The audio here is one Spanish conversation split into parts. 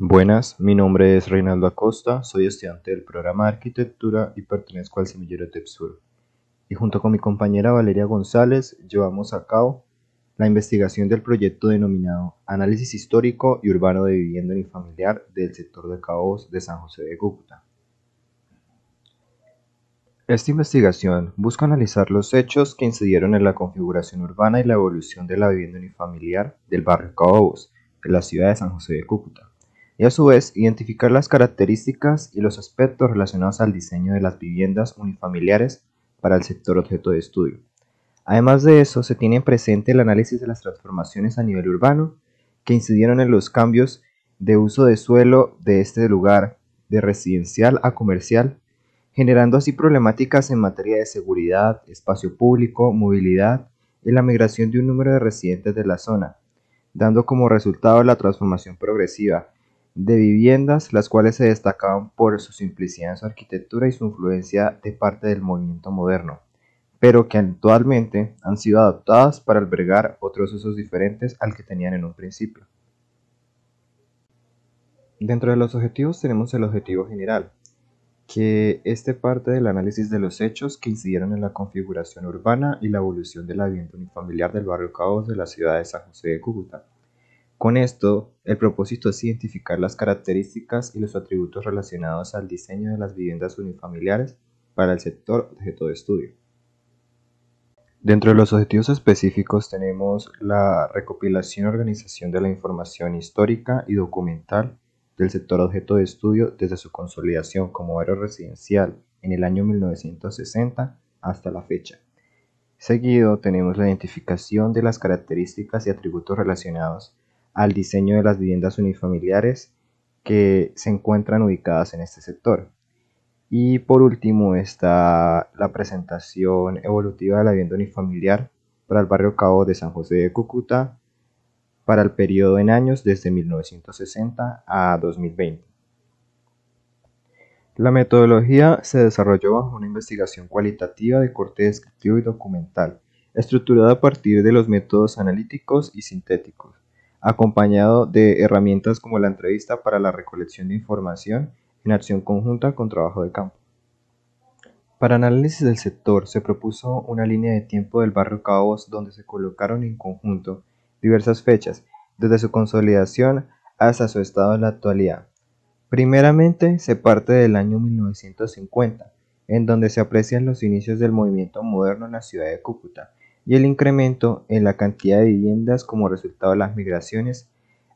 Buenas, mi nombre es Reinaldo Acosta, soy estudiante del programa de arquitectura y pertenezco al semillero Tepsur. Y junto con mi compañera Valeria González llevamos a cabo la investigación del proyecto denominado Análisis Histórico y Urbano de Vivienda Unifamiliar del sector de Caobos de San José de Cúcuta. Esta investigación busca analizar los hechos que incidieron en la configuración urbana y la evolución de la vivienda unifamiliar del barrio Caobos, en la ciudad de San José de Cúcuta y a su vez identificar las características y los aspectos relacionados al diseño de las viviendas unifamiliares para el sector objeto de estudio. Además de eso, se tiene presente el análisis de las transformaciones a nivel urbano que incidieron en los cambios de uso de suelo de este lugar, de residencial a comercial, generando así problemáticas en materia de seguridad, espacio público, movilidad y la migración de un número de residentes de la zona, dando como resultado la transformación progresiva de viviendas, las cuales se destacaban por su simplicidad en su arquitectura y su influencia de parte del movimiento moderno, pero que actualmente han sido adaptadas para albergar otros usos diferentes al que tenían en un principio. Dentro de los objetivos tenemos el objetivo general, que este parte del análisis de los hechos que incidieron en la configuración urbana y la evolución del ambiente unifamiliar del barrio Caos de la ciudad de San José de Cúcuta. Con esto, el propósito es identificar las características y los atributos relacionados al diseño de las viviendas unifamiliares para el sector objeto de estudio. Dentro de los objetivos específicos tenemos la recopilación y organización de la información histórica y documental del sector objeto de estudio desde su consolidación como área residencial en el año 1960 hasta la fecha. Seguido tenemos la identificación de las características y atributos relacionados al diseño de las viviendas unifamiliares que se encuentran ubicadas en este sector. Y por último está la presentación evolutiva de la vivienda unifamiliar para el barrio Cabo de San José de Cúcuta para el periodo en años desde 1960 a 2020. La metodología se desarrolló bajo una investigación cualitativa de corte descriptivo y documental, estructurada a partir de los métodos analíticos y sintéticos acompañado de herramientas como la entrevista para la recolección de información en acción conjunta con trabajo de campo. Para análisis del sector se propuso una línea de tiempo del barrio caos donde se colocaron en conjunto diversas fechas, desde su consolidación hasta su estado en la actualidad. Primeramente se parte del año 1950, en donde se aprecian los inicios del movimiento moderno en la ciudad de Cúcuta, y el incremento en la cantidad de viviendas como resultado de las migraciones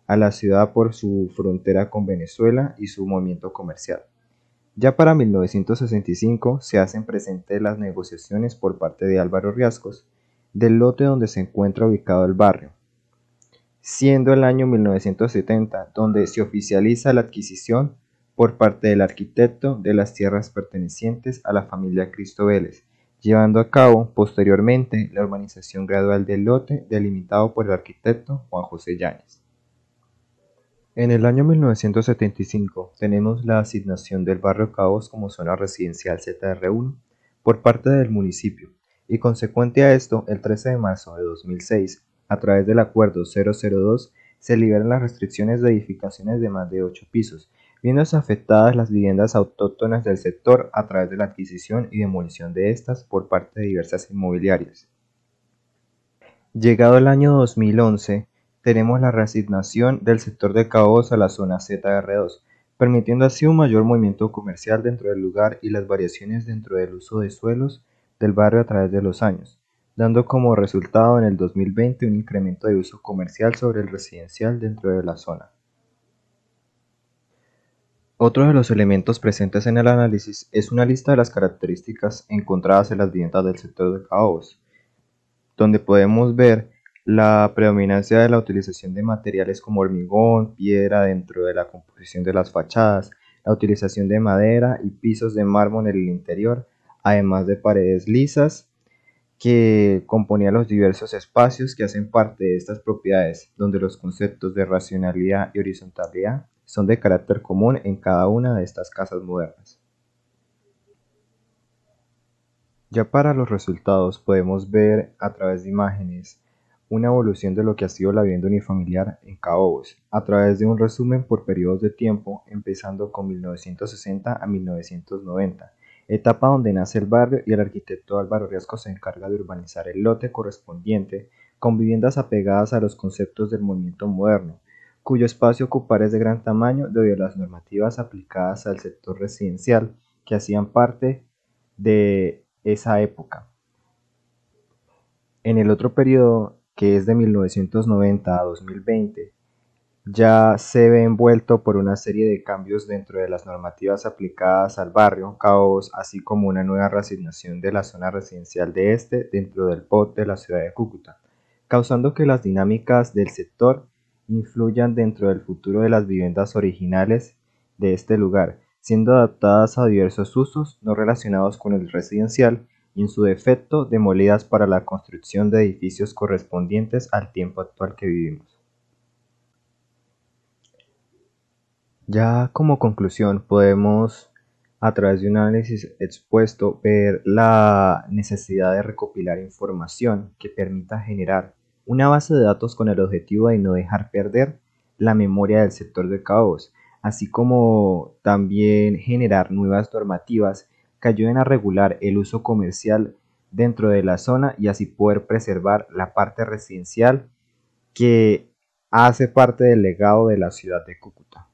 a la ciudad por su frontera con Venezuela y su movimiento comercial. Ya para 1965 se hacen presentes las negociaciones por parte de Álvaro Riascos del lote donde se encuentra ubicado el barrio, siendo el año 1970 donde se oficializa la adquisición por parte del arquitecto de las tierras pertenecientes a la familia Cristo Vélez, llevando a cabo posteriormente la urbanización gradual del lote delimitado por el arquitecto Juan José Llanes. En el año 1975 tenemos la asignación del barrio Cabos como zona residencial ZR1 por parte del municipio y consecuente a esto, el 13 de marzo de 2006, a través del acuerdo 002, se liberan las restricciones de edificaciones de más de 8 pisos Viendo afectadas las viviendas autóctonas del sector a través de la adquisición y demolición de estas por parte de diversas inmobiliarias. Llegado el año 2011, tenemos la reasignación del sector de Caos a la zona ZR2, permitiendo así un mayor movimiento comercial dentro del lugar y las variaciones dentro del uso de suelos del barrio a través de los años, dando como resultado en el 2020 un incremento de uso comercial sobre el residencial dentro de la zona. Otro de los elementos presentes en el análisis es una lista de las características encontradas en las viviendas del sector de caos, donde podemos ver la predominancia de la utilización de materiales como hormigón, piedra dentro de la composición de las fachadas, la utilización de madera y pisos de mármol en el interior, además de paredes lisas que componían los diversos espacios que hacen parte de estas propiedades, donde los conceptos de racionalidad y horizontalidad son de carácter común en cada una de estas casas modernas. Ya para los resultados podemos ver a través de imágenes una evolución de lo que ha sido la vivienda unifamiliar en Caobos, a través de un resumen por periodos de tiempo, empezando con 1960 a 1990, etapa donde nace el barrio y el arquitecto Álvaro Riasco se encarga de urbanizar el lote correspondiente con viviendas apegadas a los conceptos del movimiento moderno, cuyo espacio ocupar es de gran tamaño debido a las normativas aplicadas al sector residencial que hacían parte de esa época. En el otro periodo, que es de 1990 a 2020, ya se ve envuelto por una serie de cambios dentro de las normativas aplicadas al barrio Caos, así como una nueva reasignación de la zona residencial de este dentro del POT de la ciudad de Cúcuta, causando que las dinámicas del sector influyan dentro del futuro de las viviendas originales de este lugar, siendo adaptadas a diversos usos no relacionados con el residencial y en su defecto demolidas para la construcción de edificios correspondientes al tiempo actual que vivimos. Ya como conclusión podemos a través de un análisis expuesto ver la necesidad de recopilar información que permita generar una base de datos con el objetivo de no dejar perder la memoria del sector de caos, así como también generar nuevas normativas que ayuden a regular el uso comercial dentro de la zona y así poder preservar la parte residencial que hace parte del legado de la ciudad de Cúcuta.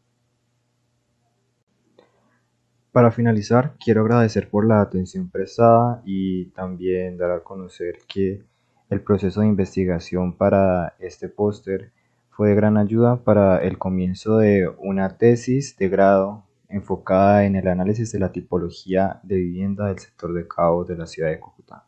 Para finalizar, quiero agradecer por la atención prestada y también dar a conocer que el proceso de investigación para este póster fue de gran ayuda para el comienzo de una tesis de grado enfocada en el análisis de la tipología de vivienda del sector de Cabo de la ciudad de Cúcuta.